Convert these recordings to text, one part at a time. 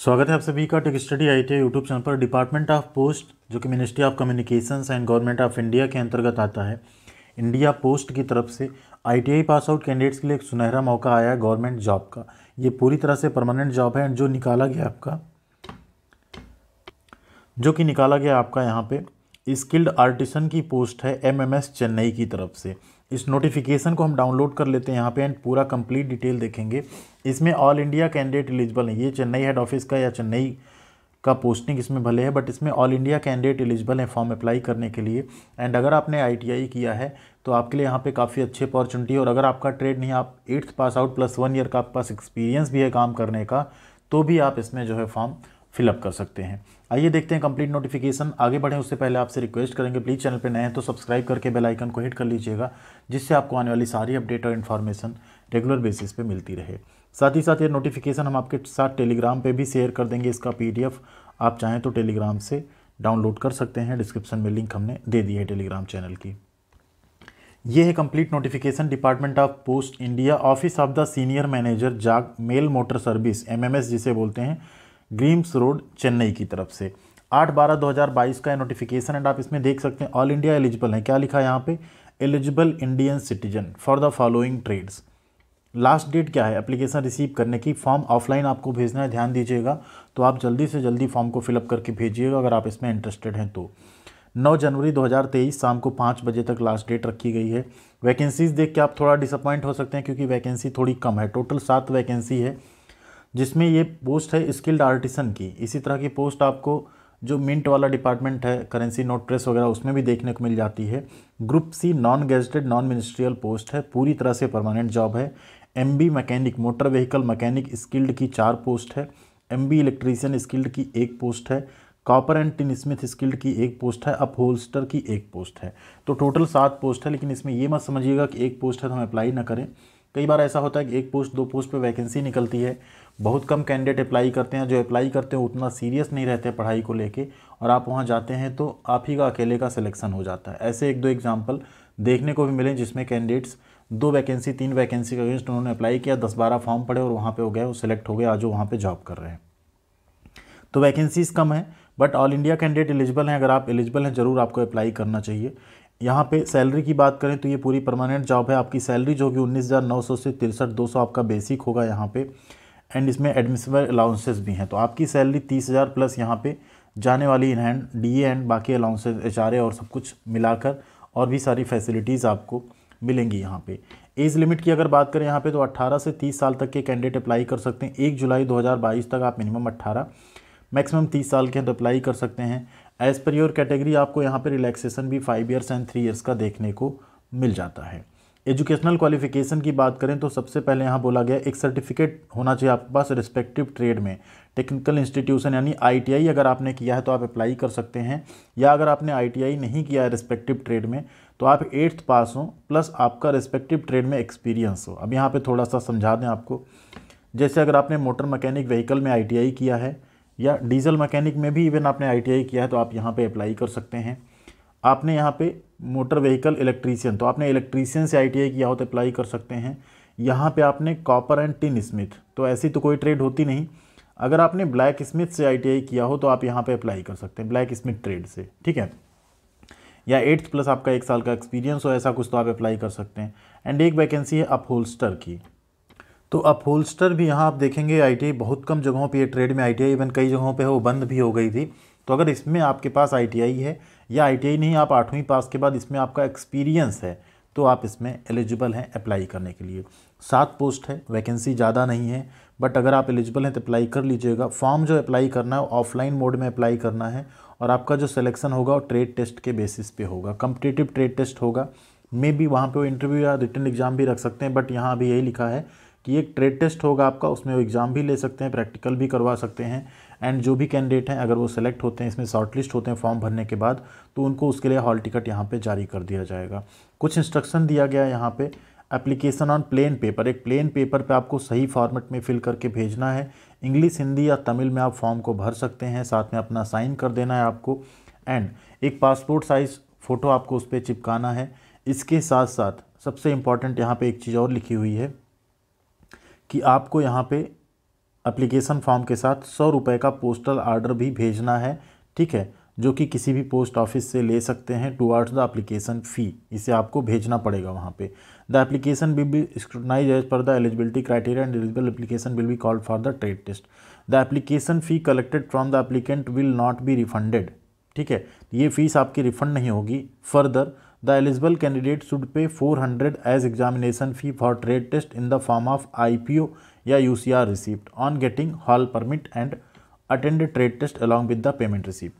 स्वागत है आप सभी का Tech Study I T YouTube channel पर डिपार्टमेंट ऑफ पोस्ट जो कि ministry of communications and government of India के अंतर्गत आता है इंडिया पोस्ट की तरफ से आईटीआई पास आउट कैंडिडेट्स के लिए एक सुनहरा मौका आया है गवर्नमेंट जॉब का ये पूरी तरह से परमानेंट जॉब है एंड जो निकाला गया आपका जो कि निकाला गया आपका यहाँ पे स्किल्ड आर्टिसन की पोस्ट है एस चेन्नई की तरफ से इस नोटिफिकेशन को हम डाउनलोड कर लेते हैं यहाँ पे एंड पूरा कंप्लीट डिटेल देखेंगे इसमें ऑल इंडिया कैंडिडेट एलिजिबल है ये चेन्नई हेड ऑफिस का या चेन्नई का पोस्टिंग इसमें भले है बट इसमें ऑल इंडिया कैंडिडेट एलिजिबल है फॉर्म अप्लाई करने के लिए एंड अगर आपने आई किया है तो आपके लिए यहाँ पे काफ़ी अच्छी अपॉर्चुनिटी और अगर आपका ट्रेड नहीं आप eighth pass out plus one year का आपके पास एक्सपीरियंस भी है काम करने का तो भी आप इसमें जो है फॉर्म फिलअप कर सकते हैं आइए देखते हैं कंप्लीट नोटिफिकेशन आगे बढ़ें उससे पहले आपसे रिक्वेस्ट करेंगे प्लीज़ चैनल पर नए हैं तो सब्सक्राइब करके बेल आइकन को हिट कर लीजिएगा जिससे आपको आने वाली सारी अपडेट और इन्फॉर्मेशन रेगुलर बेसिस पे मिलती रहे साथ ही साथ ये नोटिफिकेशन हम आपके साथ टेलीग्राम पे भी शेयर कर देंगे इसका पीडीएफ आप चाहें तो टेलीग्राम से डाउनलोड कर सकते हैं डिस्क्रिप्शन में लिंक हमने दे दी है टेलीग्राम चैनल की ये है complete notification department of post India office of the senior manager JAG mail motor service M जिसे बोलते हैं ग्रीम्स रोड चेन्नई की तरफ से आठ बारह दो हज़ार बाईस का नोटिफिकेशन एंड आप इसमें देख सकते हैं ऑल इंडिया एलिजिबल है क्या लिखा है यहाँ पे eligible Indian citizen for the following trades last date क्या है एप्लीकेशन रिसीव करने की फॉर्म ऑफलाइन आपको भेजना है ध्यान दीजिएगा तो आप जल्दी से जल्दी फॉर्म को फिलअप करके भेजिएगा अगर आप इसमें इंटरेस्टेड हैं तो 9 जनवरी 2023 शाम को पाँच बजे तक लास्ट डेट रखी गई है वैकेंसीज़ देख के आप थोड़ा डिसअपॉइंट हो सकते हैं क्योंकि वैकेंसी थोड़ी कम है टोटल सात वैकेंसी है जिसमें ये पोस्ट है स्किल्ड आर्टिसन की इसी तरह की पोस्ट आपको जो मिंट वाला डिपार्टमेंट है करेंसी नोट ट्रेस वगैरह उसमें भी देखने को मिल जाती है group C non gazetted non ministerial post है पूरी तरह से परमानेंट जॉब है M B mechanic motor vehicle mechanic skilled की चार पोस्ट है एम बी इलेक्ट्रीशियन स्किल्ड की एक पोस्ट है copper and tinsmith skilled की एक पोस्ट है अप होल्स्टर की एक पोस्ट है तो टोटल सात पोस्ट है लेकिन इसमें यह मत समझिएगा कि एक पोस्ट है तो हम अप्लाई ना करें कई बार ऐसा होता है कि एक पोस्ट दो पोस्ट पे वैकेंसी निकलती है बहुत कम कैंडिडेट अप्लाई करते हैं जो अप्लाई करते हैं उतना सीरियस नहीं रहते पढ़ाई को लेके और आप वहाँ जाते हैं तो आप ही का अकेले का सिलेक्शन हो जाता है ऐसे एक दो एग्जाम्पल देखने को भी मिले जिसमें कैंडिडेट्स दो वैकेंसी तीन वैकेंसी के अगेंस्ट उन्होंने अप्लाई किया दस बारह फॉर्म पड़े और वहाँ पर हो गए वो सिलेक्ट हो गए आज वहाँ पर जॉब कर रहे हैं तो वैकेंसीज़ कम है but all India candidate eligible हैं अगर आप एलिजिबल हैं ज़रूर आपको अप्लाई करना चाहिए यहाँ पे सैलरी की बात करें तो ये पूरी परमानेंट जॉब है आपकी सैलरी जो होगी उन्नीस हज़ार नौ सौ से तिरसठ दो सौ आपका बेसिक होगा यहाँ पे एंड इसमें एडमिशनल अलाउंसेस भी हैं तो आपकी सैलरी तीस हज़ार प्लस यहाँ पे जाने वाली इन हैंड डी एंड बाकी अलाउंसेज एच और सब कुछ मिलाकर और भी सारी फैसिलिटीज़ आपको मिलेंगी यहाँ पर एज लिमिट की अगर बात करें यहाँ पर तो अट्ठारह से तीस साल तक के कैंडिडेट अप्लाई कर सकते हैं एक जुलाई बाईस तक आप मिनिमम अट्ठारह मैक्सिमम तीस साल के हैं तो अप्लाई कर सकते हैं एज़ पर योर कैटेगरी आपको यहाँ पे रिलैक्सेशन भी five years and three years का देखने को मिल जाता है एजुकेशनल क्वालिफिकेशन की बात करें तो सबसे पहले यहाँ बोला गया एक सर्टिफिकेट होना चाहिए आपके पास रिस्पेक्टिव ट्रेड में टेक्निकल इंस्टीट्यूशन यानी आईटीआई अगर आपने किया है तो आप अप्लाई कर सकते हैं या अगर आपने आईटीआई नहीं किया है रिस्पेक्टिव ट्रेड में तो आप एट्थ पास हो प्लस आपका रिस्पेक्टिव ट्रेड में एक्सपीरियंस हो अब यहाँ पर थोड़ा सा समझा दें आपको जैसे अगर आपने मोटर मकैनिक व्हीकल में आई किया है या डीजल मैकेनिक में भी इवन आपने आईटीआई किया है तो आप यहाँ पे अप्लाई कर सकते हैं आपने यहाँ पे मोटर व्हीकल इलेक्ट्रीशियन तो आपने इलेक्ट्रीशियन से आईटीआई किया हो तो अप्लाई कर सकते हैं यहाँ पे आपने कॉपर एंड टिन स्मिथ तो ऐसी तो कोई ट्रेड होती नहीं अगर आपने ब्लैक स्मिथ से आई किया हो तो आप यहाँ पर अप्लाई कर सकते हैं ब्लैक स्मिथ ट्रेड से ठीक है या एट्थ प्लस आपका एक साल का एक्सपीरियंस हो ऐसा कुछ तो आप अप्लाई कर सकते हैं एंड एक वैकेंसी है अपहोल्स्टर की तो अब होलस्टर भी यहाँ आप देखेंगे आई बहुत कम जगहों पर ट्रेड में आई टी इवन कई जगहों पर वो बंद भी हो गई थी तो अगर इसमें आपके पास आई है या आई नहीं आप आठवीं पास के बाद इसमें आपका एक्सपीरियंस है तो आप इसमें एलिजिबल हैं अप्लाई करने के लिए सात पोस्ट है वैकेंसी ज़्यादा नहीं है बट अगर आप एलिजिबल हैं तो अप्लाई कर लीजिएगा फॉर्म जो अप्लाई करना है ऑफलाइन मोड में अप्लाई करना है और आपका जो सिलेक्शन होगा वो ट्रेड टेस्ट के बेसिस पे होगा कम्पिटेटिव ट्रेड टेस्ट होगा मे बी वहाँ पे वो इंटरव्यू या रिटर्न एग्ज़ाम भी रख सकते हैं बट यहाँ अभी यही लिखा है कि एक ट्रेड टेस्ट होगा आपका उसमें वो एग्ज़ाम भी ले सकते हैं प्रैक्टिकल भी करवा सकते हैं एंड जो भी कैंडिडेट हैं अगर वो सेलेक्ट होते हैं इसमें शॉर्टलिस्ट होते हैं फॉर्म भरने के बाद तो उनको उसके लिए हॉल टिकट यहाँ पर जारी कर दिया जाएगा कुछ इंस्ट्रक्शन दिया गया यहाँ पर एप्लीकेशन ऑन प्लेन पेपर एक प्लेन पेपर पे आपको सही फॉर्मेट में फिल करके भेजना है इंग्लिश हिंदी या तमिल में आप फॉर्म को भर सकते हैं साथ में अपना साइन कर देना है आपको एंड एक पासपोर्ट साइज़ फ़ोटो आपको उस पर चिपकाना है इसके साथ साथ सबसे इम्पॉर्टेंट यहाँ पे एक चीज़ और लिखी हुई है कि आपको यहाँ पे एप्लीकेशन फॉर्म के साथ सौ रुपये का पोस्टल आर्डर भी भेजना है ठीक है जो कि किसी भी पोस्ट ऑफिस से ले सकते हैं टुवार्ड्स द एप्लीकेशन फ़ी इसे आपको भेजना पड़ेगा वहाँ पे the application will be scrutinized as per the eligibility criteria and eligible application will be called for the trade test the application fee collected from the applicant will not be refunded ठीक है ये fees आपकी refund नहीं होगी further the eligible candidate should pay 400 as examination fee for trade test in the form of IPO या UCR receipt on getting hall permit and attend trade test along with the payment receipt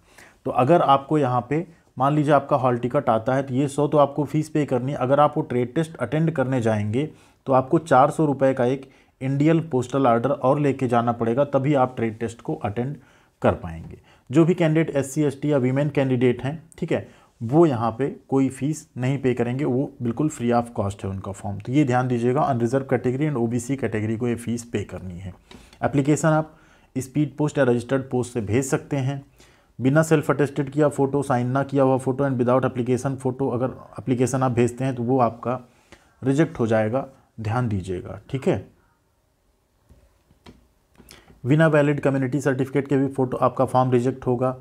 तो अगर आपको यहाँ पे मान लीजिए आपका hall ticket आता है तो ये सौ तो आपको फ़ीस पे करनी है अगर आप वो ट्रेड टेस्ट अटेंड करने जाएंगे तो आपको चार सौ रुपये का एक इंडियल पोस्टल आर्डर और लेके जाना पड़ेगा तभी आप ट्रेड टेस्ट को अटेंड कर पाएंगे जो भी कैंडिडेट एस सी या वीमेन कैंडिडेट हैं ठीक है वो यहाँ पे कोई फीस नहीं पे करेंगे वो बिल्कुल फ्री ऑफ कॉस्ट है उनका फॉर्म तो ये ध्यान दीजिएगा unreserve category and OBC category को ये फ़ीस पे करनी है एप्लीकेशन आप स्पीड पोस्ट या रजिस्टर्ड पोस्ट से भेज सकते हैं बिना सेल्फ अटेस्टेड किया फ़ोटो साइन ना किया हुआ photo and without application photo अगर एप्लीकेशन आप भेजते हैं तो वो आपका रिजेक्ट हो जाएगा ध्यान दीजिएगा ठीक है बिना वैलिड कम्युनिटी सर्टिफिकेट के भी फ़ोटो आपका फॉर्म रिजेक्ट होगा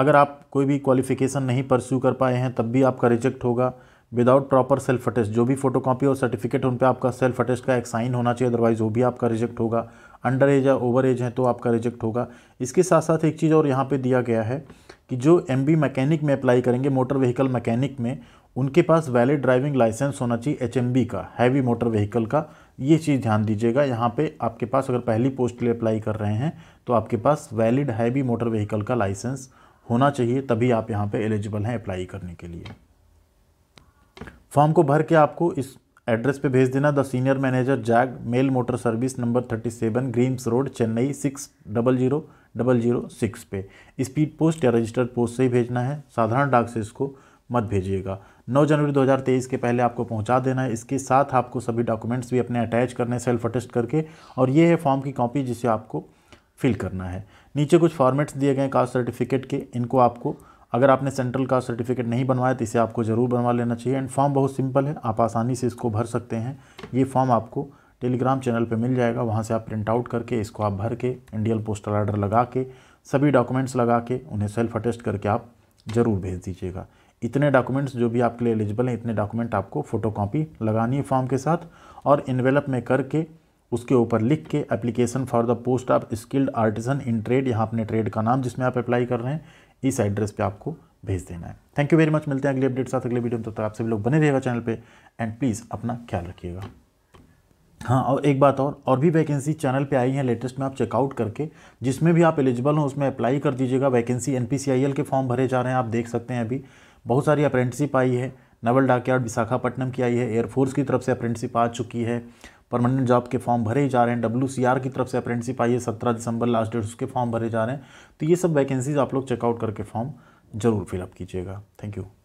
अगर आप कोई भी क्वालिफिकेशन नहीं परस्यू कर पाए हैं तब भी आपका रिजेक्ट होगा विदाउट प्रॉपर सेल्फ अटेस्ट जो भी फोटोकॉपी और सर्टिफिकेट उन पर आपका सेल्फ अटेस्ट का एक साइन होना चाहिए अदरवाइज़ वो भी आपका रिजेक्ट होगा अंडर एज या ओवर एज है तो आपका रिजेक्ट होगा इसके साथ साथ एक चीज़ और यहाँ पे दिया गया है कि जो एम मैकेनिक में अप्लाई करेंगे मोटर व्हीकल मैकेनिक में उनके पास वैलिड ड्राइविंग लाइसेंस होना चाहिए एच का हैवी मोटर व्हीकल का ये चीज़ ध्यान दीजिएगा यहाँ पे आपके पास अगर पहली पोस्ट के लिए अप्लाई कर रहे हैं तो आपके पास वैलिड हैवी मोटर व्हीकल का लाइसेंस होना चाहिए तभी आप यहाँ पे एलिजिबल हैं अप्लाई करने के लिए फॉर्म को भर के आपको इस एड्रेस पे भेज देना the senior manager JAG mail motor service number thirty seven Greams road Chennai six double zero double zero six पे स्पीड पोस्ट या रजिस्टर्ड पोस्ट से ही भेजना है साधारण डाक से इसको मत भेजिएगा 9 जनवरी 2023 के पहले आपको पहुंचा देना है इसके साथ आपको सभी डॉक्यूमेंट्स भी अपने अटैच करने सेल्फ अटेस्ट करके और ये है फॉर्म की कॉपी जिसे आपको फिल करना है नीचे कुछ फॉर्मेट्स दिए गए कास्ट सर्टिफिकेट के इनको आपको अगर आपने सेंट्रल कास्ट सर्टिफिकेट नहीं बनवाया तो इसे आपको ज़रूर बनवा लेना चाहिए एंड फॉर्म बहुत सिंपल है आप आसानी से इसको भर सकते हैं ये फॉर्म आपको टेलीग्राम चैनल पर मिल जाएगा वहाँ से आप प्रिंट आउट करके इसको आप भर के इंडियल पोस्टल आर्डर लगा के सभी डॉक्यूमेंट्स लगा के उन्हें सेल्फ अटेस्ट करके आप ज़रूर भेज दीजिएगा इतने डॉक्यूमेंट्स जो भी आपके लिए एलिजिबल हैं इतने डॉक्यूमेंट आपको फ़ोटो लगानी है फॉर्म के साथ और इन्वेलप में करके उसके ऊपर लिख के application for the post of skilled artisan in trade यहाँ अपने ट्रेड का नाम जिसमें आप अप्लाई कर रहे हैं इस एड्रेस पे आपको भेज देना है थैंक यू वेरी मच मिलते हैं अगले अपडेट साथ अगले वीडियो में तब तो तक तो आप सभी लोग बने रहेगा चैनल पे एंड प्लीज़ अपना ख्याल रखिएगा हाँ और एक बात और और भी वैकेंसी चैनल पे आई हैं लेटेस्ट में आप चेकआउट करके जिसमें भी आप एलिजिबल हो उसमें अप्लाई कर दीजिएगा वैकेंसी एन के फॉर्म भरे जा रहे हैं आप देख सकते हैं अभी बहुत सारी अप्रेंटिसिप आई है नवल डाकयार्ड विशाखापट्टनम की आई है एयरफोर्स की तरफ से अप्रेंटिसिप आ चुकी है परमानेंट जॉब के फॉर्म भरे ही जा रहे हैं डब्ल्यू की तरफ से अप्रेंटिसिप आई है सत्रह दिसंबर लास्ट डेट उसके फॉर्म भरे जा रहे हैं तो ये सब वैकेंसीज आप लोग चेकआउट करके फॉर्म जरूर फिलअप कीजिएगा थैंक यू